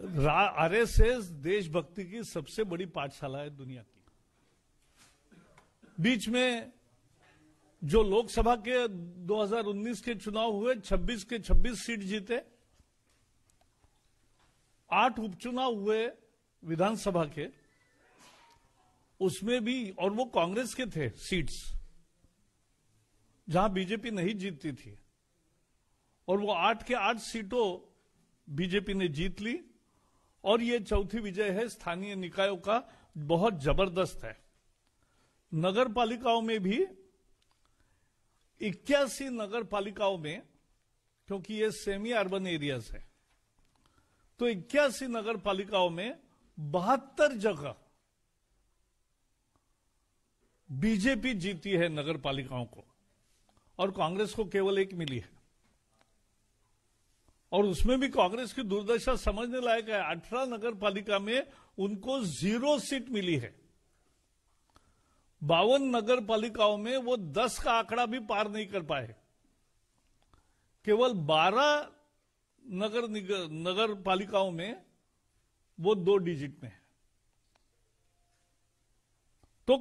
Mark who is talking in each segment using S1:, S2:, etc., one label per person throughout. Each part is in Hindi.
S1: आरएसएस देशभक्ति की सबसे बड़ी पाठशाला है दुनिया की बीच में जो लोकसभा के 2019 के चुनाव हुए 26 के 26 सीट जीते आठ उपचुनाव हुए विधानसभा के उसमें भी और वो कांग्रेस के थे सीट्स जहां बीजेपी नहीं जीतती थी और वो आठ के आठ सीटों बीजेपी ने जीत ली और ये चौथी विजय है स्थानीय निकायों का बहुत जबरदस्त है नगर पालिकाओं में भी इक्यासी नगर पालिकाओं में क्योंकि ये सेमी अर्बन एरियाज है तो इक्यासी नगर पालिकाओं में बहत्तर जगह बीजेपी जीती है नगर पालिकाओं को और कांग्रेस को केवल एक मिली है और उसमें भी कांग्रेस की दुर्दशा समझने लायक है अठारह नगर पालिका में उनको जीरो सीट मिली है बावन नगर पालिकाओं में वो दस का आंकड़ा भी पार नहीं कर पाए केवल बारह नगर नगर पालिकाओं में वो दो डिजिट में है तो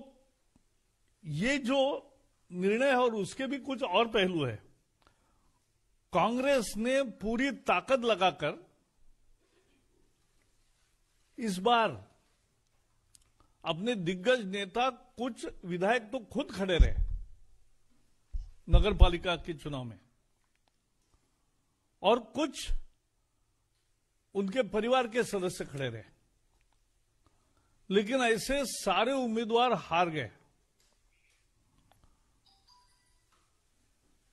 S1: ये जो निर्णय है और उसके भी कुछ और पहलू है कांग्रेस ने पूरी ताकत लगाकर इस बार अपने दिग्गज नेता कुछ विधायक तो खुद खड़े रहे नगर पालिका के चुनाव में और कुछ उनके परिवार के सदस्य खड़े रहे लेकिन ऐसे सारे उम्मीदवार हार गए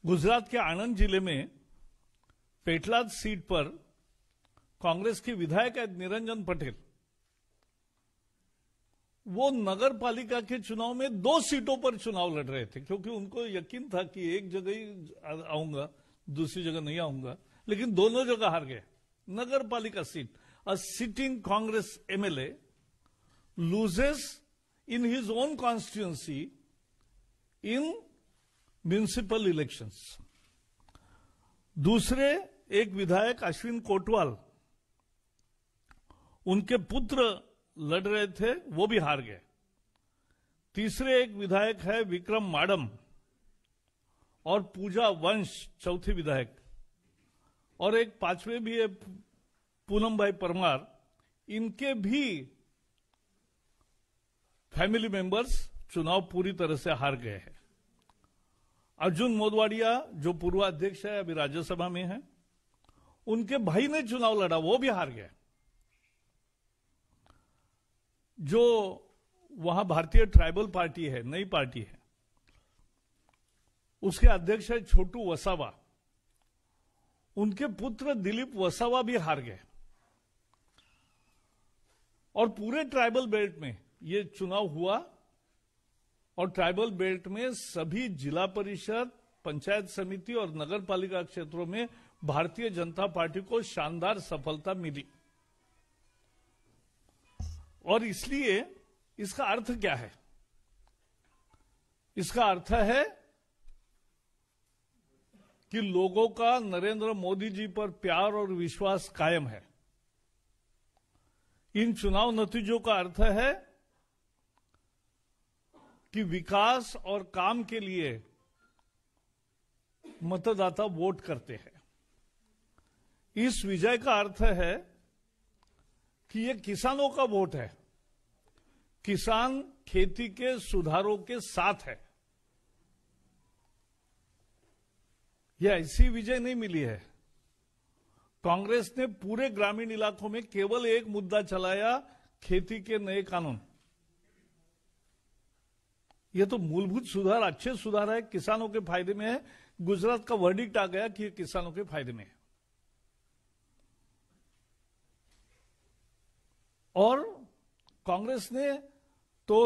S1: गुजरात के आनंद जिले में पेटलाद सीट पर कांग्रेस की विधायक है निरंजन पटेल वो नगर पालिका के चुनाव में दो सीटों पर चुनाव लड़ रहे थे क्योंकि उनको यकीन था कि एक जगह ही आऊंगा दूसरी जगह नहीं आऊंगा लेकिन दोनों जगह हार गए नगर पालिका seat a sitting Congress MLA loses in his own constituency in municipal elections दूसरे एक विधायक अश्विन कोटवाल उनके पुत्र लड़ रहे थे वो भी हार गए तीसरे एक विधायक है विक्रम माडम और पूजा वंश चौथे विधायक और एक पांचवे भी है पूनम भाई परमार इनके भी फैमिली मेंबर्स चुनाव पूरी तरह से हार गए हैं अर्जुन मोदवाड़िया जो पूर्वाध्यक्ष है अभी राज्यसभा में है उनके भाई ने चुनाव लड़ा वो भी हार गए जो वहां भारतीय ट्राइबल पार्टी है नई पार्टी है उसके अध्यक्ष है छोटू वसावा उनके पुत्र दिलीप वसावा भी हार गए और पूरे ट्राइबल बेल्ट में ये चुनाव हुआ और ट्राइबल बेल्ट में सभी जिला परिषद पंचायत समिति और नगर पालिका क्षेत्रों में भारतीय जनता पार्टी को शानदार सफलता मिली और इसलिए इसका अर्थ क्या है इसका अर्थ है कि लोगों का नरेंद्र मोदी जी पर प्यार और विश्वास कायम है इन चुनाव नतीजों का अर्थ है कि विकास और काम के लिए मतदाता वोट करते हैं इस विजय का अर्थ है कि ये किसानों का वोट है किसान खेती के सुधारों के साथ है यह ऐसी विजय नहीं मिली है कांग्रेस ने पूरे ग्रामीण इलाकों में केवल एक मुद्दा चलाया खेती के नए कानून यह तो मूलभूत सुधार अच्छे सुधार है किसानों के फायदे में है गुजरात का वर्डिक्ट आ गया कि ये किसानों के फायदे में है और कांग्रेस ने तो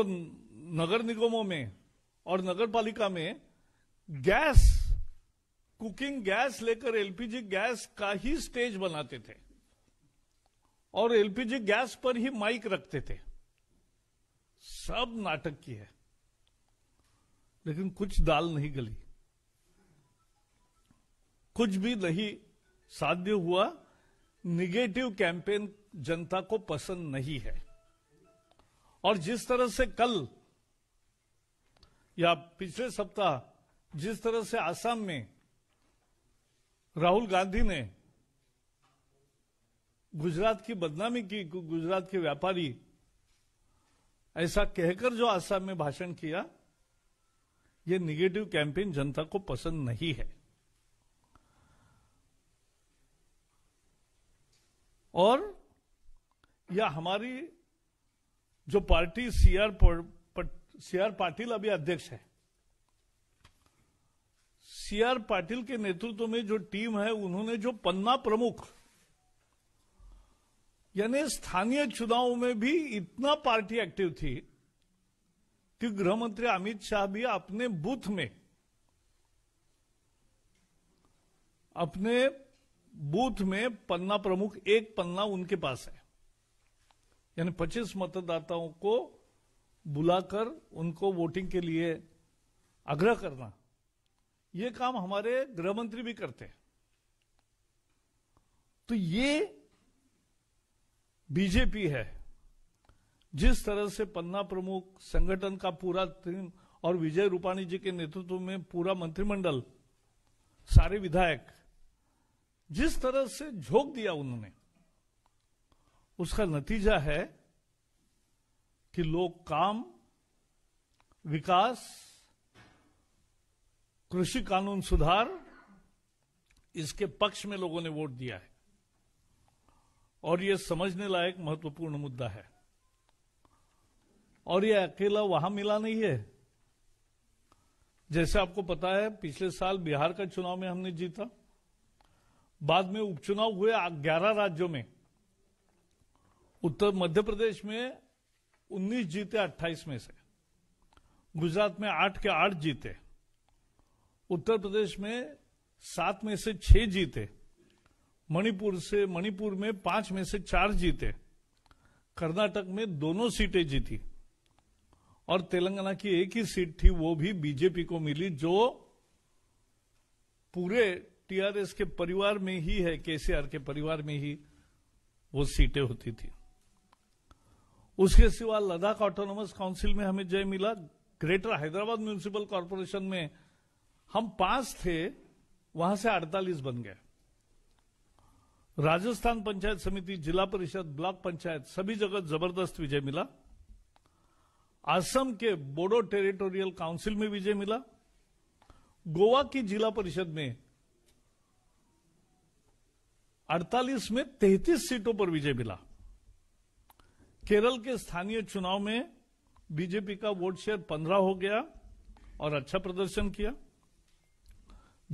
S1: नगर निगमों में और नगर पालिका में गैस कुकिंग गैस लेकर एलपीजी गैस का ही स्टेज बनाते थे और एलपीजी गैस पर ही माइक रखते थे सब नाटक की है लेकिन कुछ दाल नहीं गली कुछ भी नहीं साध्य हुआ निगेटिव कैंपेन जनता को पसंद नहीं है और जिस तरह से कल या पिछले सप्ताह जिस तरह से आसाम में राहुल गांधी ने गुजरात की बदनामी की गुजरात के व्यापारी ऐसा कहकर जो आसाम में भाषण किया ये निगेटिव कैंपेन जनता को पसंद नहीं है और या हमारी जो पार्टी सीआर सीआर पाटिल अभी अध्यक्ष है सीआर पाटिल के नेतृत्व में जो टीम है उन्होंने जो पन्ना प्रमुख यानी स्थानीय चुनाव में भी इतना पार्टी एक्टिव थी कि गृहमंत्री अमित शाह भी अपने बूथ में अपने बूथ में पन्ना प्रमुख एक पन्ना उनके पास है यानी 25 मतदाताओं को बुलाकर उनको वोटिंग के लिए आग्रह करना ये काम हमारे गृह मंत्री भी करते हैं तो ये बीजेपी है जिस तरह से पन्ना प्रमुख संगठन का पूरा टीम और विजय रूपाणी जी के नेतृत्व में पूरा मंत्रिमंडल सारे विधायक जिस तरह से झोंक दिया उन्होंने उसका नतीजा है कि लोग काम विकास कृषि कानून सुधार इसके पक्ष में लोगों ने वोट दिया है और यह समझने लायक महत्वपूर्ण मुद्दा है और यह अकेला वहां मिला नहीं है जैसे आपको पता है पिछले साल बिहार का चुनाव में हमने जीता बाद में उपचुनाव हुए ग्यारह राज्यों में उत्तर मध्य प्रदेश में 19 जीते 28 में से गुजरात में आठ के आठ जीते उत्तर प्रदेश में सात में से छह जीते मणिपुर से मणिपुर में पांच में से चार जीते कर्नाटक में दोनों सीटें जीती और तेलंगाना की एक ही सीट थी वो भी बीजेपी को मिली जो पूरे टीआरएस के परिवार में ही है केसीआर के परिवार में ही वो सीटें होती थी उसके सिवा लद्दाख ऑटोनोमस काउंसिल में हमें जय मिला ग्रेटर हैदराबाद म्यूनिसिपल कॉरपोरेशन में हम पांच थे वहां से 48 बन गए राजस्थान पंचायत समिति जिला परिषद ब्लॉक पंचायत सभी जगह जबरदस्त विजय मिला असम के बोडो टेरिटोरियल काउंसिल में विजय मिला गोवा की जिला परिषद में 48 में 33 सीटों पर विजय मिला केरल के स्थानीय चुनाव में बीजेपी का वोट शेयर पंद्रह हो गया और अच्छा प्रदर्शन किया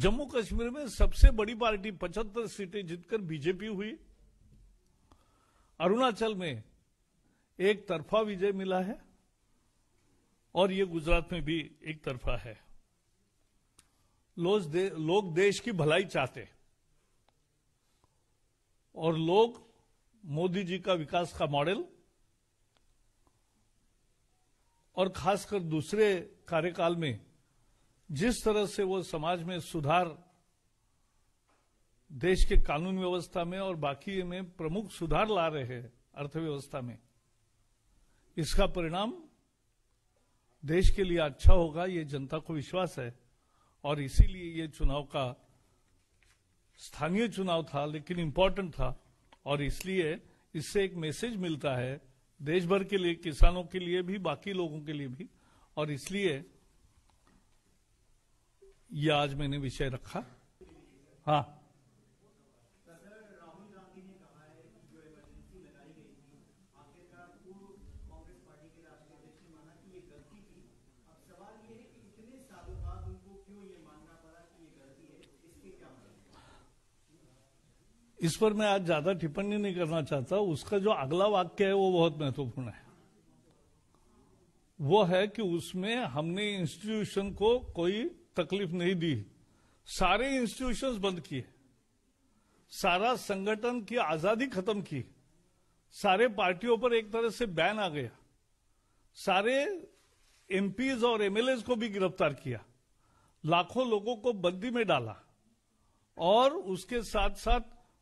S1: जम्मू कश्मीर में सबसे बड़ी पार्टी पचहत्तर सीटें जीतकर बीजेपी हुई अरुणाचल में एक तरफा विजय मिला है और ये गुजरात में भी एक तरफा है लोग, दे, लोग देश की भलाई चाहते और लोग मोदी जी का विकास का मॉडल और खासकर दूसरे कार्यकाल में जिस तरह से वो समाज में सुधार देश के कानून व्यवस्था में और बाकी में प्रमुख सुधार ला रहे हैं अर्थव्यवस्था में इसका परिणाम देश के लिए अच्छा होगा ये जनता को विश्वास है और इसीलिए ये चुनाव का स्थानीय चुनाव था लेकिन इम्पोर्टेंट था और इसलिए इससे एक मैसेज मिलता है देश भर के लिए किसानों के लिए भी बाकी लोगों के लिए भी और इसलिए यह आज मैंने विषय रखा हाँ इस पर मैं आज ज्यादा टिप्पणी नहीं करना चाहता उसका जो अगला वाक्य है वो बहुत महत्वपूर्ण है वो है कि उसमें हमने इंस्टीट्यूशन को कोई तकलीफ नहीं दी सारे इंस्टीट्यूशन बंद किए सारा संगठन की आजादी खत्म की सारे पार्टियों पर एक तरह से बैन आ गया सारे एमपीज और एमएलए को भी गिरफ्तार किया लाखों लोगों को बंदी में डाला और उसके साथ साथ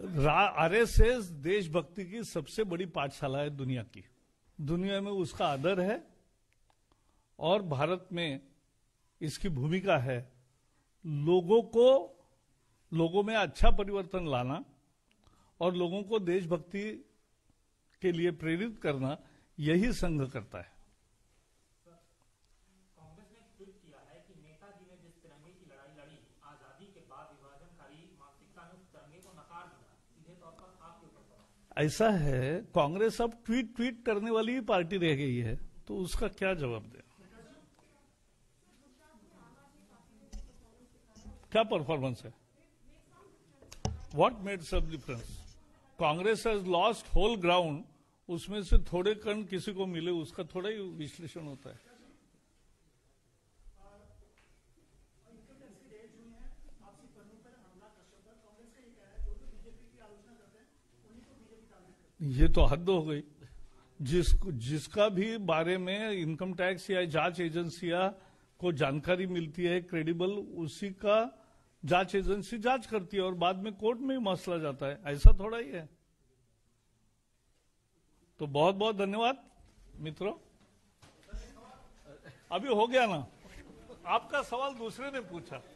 S1: आरएसएस देशभक्ति की सबसे बड़ी पाठशाला है दुनिया की दुनिया में उसका आदर है और भारत में इसकी भूमिका है लोगों को लोगों में अच्छा परिवर्तन लाना और लोगों को देशभक्ति के लिए प्रेरित करना यही संघ करता है ऐसा है कांग्रेस अब ट्वीट ट्वीट करने वाली ही पार्टी रह गई है तो उसका क्या जवाब दें क्या परफॉर्मेंस है वॉट मेड सब difference Congress has lost whole ground उसमें से थोड़े कण किसी को मिले उसका थोड़ा ही विश्लेषण होता है ये तो हद हो गई जिस जिसका भी बारे में इनकम टैक्स या जांच एजेंसिया को जानकारी मिलती है क्रेडिबल उसी का जांच एजेंसी जांच करती है और बाद में कोर्ट में ही मसला जाता है ऐसा थोड़ा ही है तो बहुत बहुत धन्यवाद मित्रों अभी हो गया ना आपका सवाल दूसरे ने पूछा